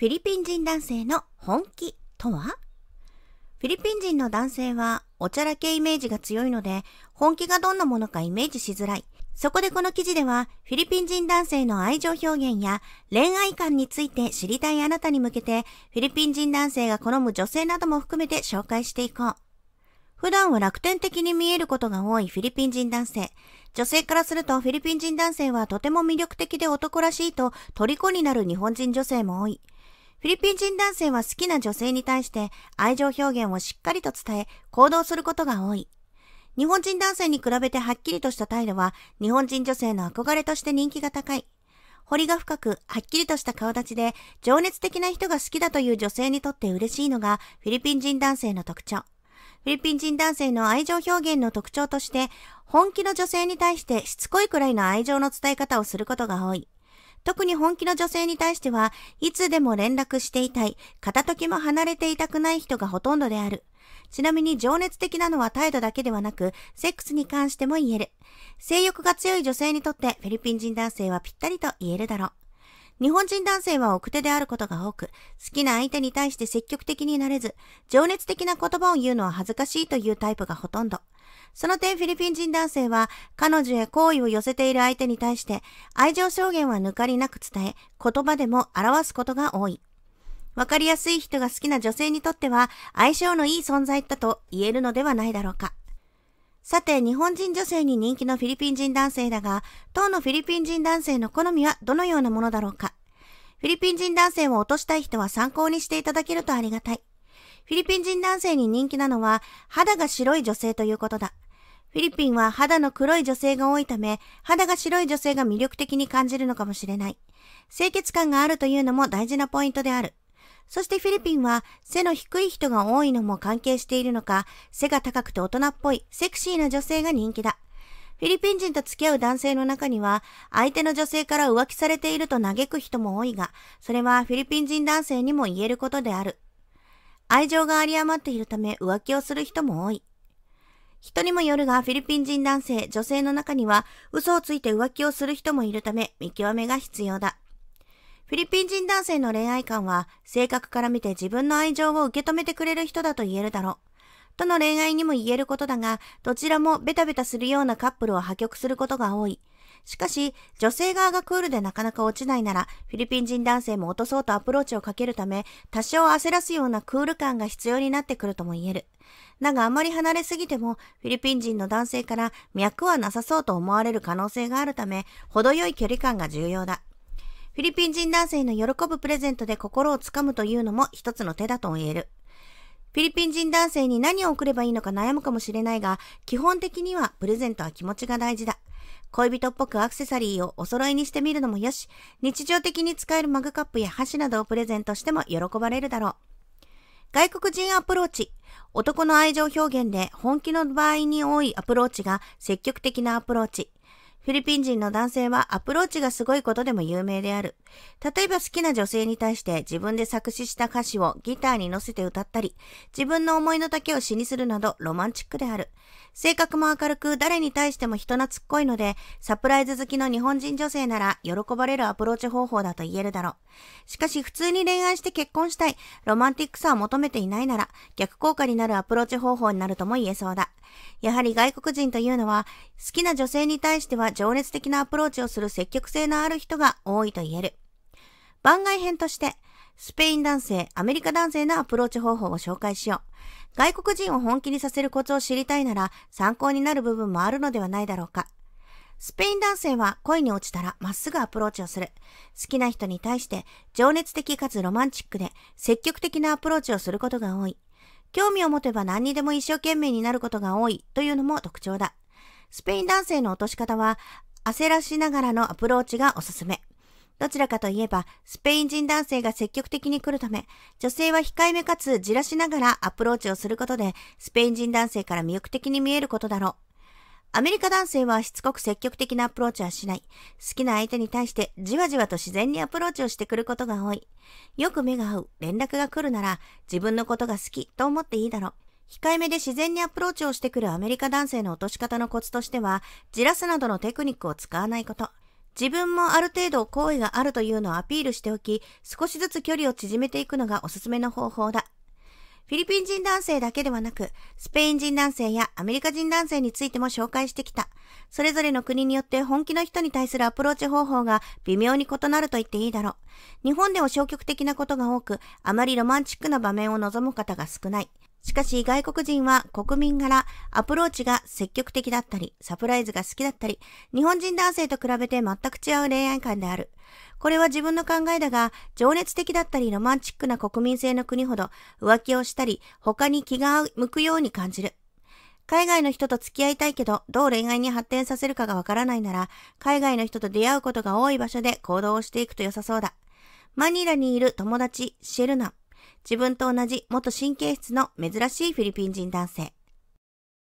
フィリピン人男性の本気とはフィリピン人の男性はおちゃらけイメージが強いので、本気がどんなものかイメージしづらい。そこでこの記事では、フィリピン人男性の愛情表現や恋愛観について知りたいあなたに向けて、フィリピン人男性が好む女性なども含めて紹介していこう。普段は楽天的に見えることが多いフィリピン人男性。女性からするとフィリピン人男性はとても魅力的で男らしいと虜になる日本人女性も多い。フィリピン人男性は好きな女性に対して愛情表現をしっかりと伝え行動することが多い。日本人男性に比べてはっきりとした態度は日本人女性の憧れとして人気が高い。彫りが深く、はっきりとした顔立ちで情熱的な人が好きだという女性にとって嬉しいのがフィリピン人男性の特徴。フィリピン人男性の愛情表現の特徴として、本気の女性に対してしつこいくらいの愛情の伝え方をすることが多い。特に本気の女性に対しては、いつでも連絡していたい、片時も離れていたくない人がほとんどである。ちなみに情熱的なのは態度だけではなく、セックスに関しても言える。性欲が強い女性にとってフィリピン人男性はぴったりと言えるだろう。日本人男性は奥手であることが多く、好きな相手に対して積極的になれず、情熱的な言葉を言うのは恥ずかしいというタイプがほとんど。その点フィリピン人男性は彼女へ好意を寄せている相手に対して愛情証言は抜かりなく伝え言葉でも表すことが多い。わかりやすい人が好きな女性にとっては相性のいい存在だと言えるのではないだろうか。さて、日本人女性に人気のフィリピン人男性だが、当のフィリピン人男性の好みはどのようなものだろうか。フィリピン人男性を落としたい人は参考にしていただけるとありがたい。フィリピン人男性に人気なのは肌が白い女性ということだ。フィリピンは肌の黒い女性が多いため、肌が白い女性が魅力的に感じるのかもしれない。清潔感があるというのも大事なポイントである。そしてフィリピンは背の低い人が多いのも関係しているのか、背が高くて大人っぽいセクシーな女性が人気だ。フィリピン人と付き合う男性の中には、相手の女性から浮気されていると嘆く人も多いが、それはフィリピン人男性にも言えることである。愛情が有り余っているため浮気をする人も多い。人にもよるがフィリピン人男性、女性の中には嘘をついて浮気をする人もいるため見極めが必要だ。フィリピン人男性の恋愛観は性格から見て自分の愛情を受け止めてくれる人だと言えるだろう。との恋愛にも言えることだが、どちらもベタベタするようなカップルを破局することが多い。しかし、女性側がクールでなかなか落ちないなら、フィリピン人男性も落とそうとアプローチをかけるため、多少焦らすようなクール感が必要になってくるとも言える。だがあまり離れすぎても、フィリピン人の男性から脈はなさそうと思われる可能性があるため、程よい距離感が重要だ。フィリピン人男性の喜ぶプレゼントで心をつかむというのも一つの手だと言える。フィリピン人男性に何を送ればいいのか悩むかもしれないが、基本的にはプレゼントは気持ちが大事だ。恋人っぽくアクセサリーをお揃いにしてみるのもよし、日常的に使えるマグカップや箸などをプレゼントしても喜ばれるだろう。外国人アプローチ。男の愛情表現で本気の場合に多いアプローチが積極的なアプローチ。フィリピン人の男性はアプローチがすごいことでも有名である。例えば好きな女性に対して自分で作詞した歌詞をギターに乗せて歌ったり、自分の思いの丈を詩にするなどロマンチックである。性格も明るく誰に対しても人懐っこいので、サプライズ好きの日本人女性なら喜ばれるアプローチ方法だと言えるだろう。しかし普通に恋愛して結婚したい、ロマンティックさを求めていないなら、逆効果になるアプローチ方法になるとも言えそうだ。やはり外国人というのは、好きな女性に対しては情熱的なアプローチをする積極性のある人が多いと言える。番外編として、スペイン男性、アメリカ男性のアプローチ方法を紹介しよう。外国人を本気にさせるコツを知りたいなら参考になる部分もあるのではないだろうか。スペイン男性は恋に落ちたらまっすぐアプローチをする。好きな人に対して情熱的かつロマンチックで積極的なアプローチをすることが多い。興味を持てば何にでも一生懸命になることが多いというのも特徴だ。スペイン男性の落とし方は焦らしながらのアプローチがおすすめ。どちらかといえば、スペイン人男性が積極的に来るため、女性は控えめかつじらしながらアプローチをすることで、スペイン人男性から魅力的に見えることだろう。アメリカ男性はしつこく積極的なアプローチはしない。好きな相手に対してじわじわと自然にアプローチをしてくることが多い。よく目が合う、連絡が来るなら自分のことが好きと思っていいだろう。控えめで自然にアプローチをしてくるアメリカ男性の落とし方のコツとしては、じらすなどのテクニックを使わないこと。自分もある程度好意があるというのをアピールしておき、少しずつ距離を縮めていくのがおすすめの方法だ。フィリピン人男性だけではなく、スペイン人男性やアメリカ人男性についても紹介してきた。それぞれの国によって本気の人に対するアプローチ方法が微妙に異なると言っていいだろう。日本では消極的なことが多く、あまりロマンチックな場面を望む方が少ない。しかし外国人は国民柄、アプローチが積極的だったり、サプライズが好きだったり、日本人男性と比べて全く違う恋愛観である。これは自分の考えだが、情熱的だったりロマンチックな国民性の国ほど浮気をしたり、他に気が向くように感じる。海外の人と付き合いたいけど、どう恋愛に発展させるかがわからないなら、海外の人と出会うことが多い場所で行動をしていくと良さそうだ。マニラにいる友達、シェルナン。自分と同じ元神経質の珍しいフィリピン人男性。